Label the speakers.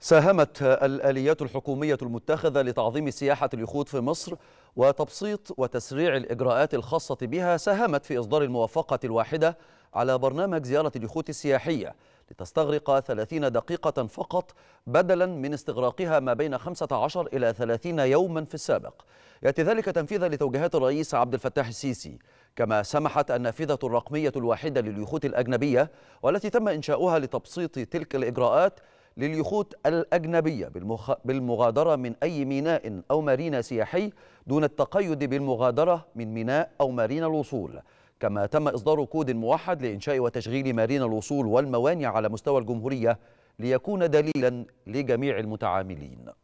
Speaker 1: ساهمت الآليات الحكومية المتخذة لتعظيم سياحة اليخوت في مصر وتبسيط وتسريع الإجراءات الخاصة بها ساهمت في إصدار الموافقة الواحدة على برنامج زيارة اليخوت السياحية لتستغرق 30 دقيقة فقط بدلا من استغراقها ما بين 15 إلى 30 يوما في السابق يأتي ذلك تنفيذا لتوجيهات الرئيس عبد الفتاح السيسي كما سمحت النافذة الرقمية الواحدة لليخوت الأجنبية والتي تم إنشاؤها لتبسيط تلك الإجراءات لليخوت الأجنبية بالمغادرة من أي ميناء أو مارينا سياحي دون التقيد بالمغادرة من ميناء أو مارينا الوصول كما تم إصدار كود موحد لإنشاء وتشغيل مارينا الوصول والموانئ على مستوى الجمهورية ليكون دليلا لجميع المتعاملين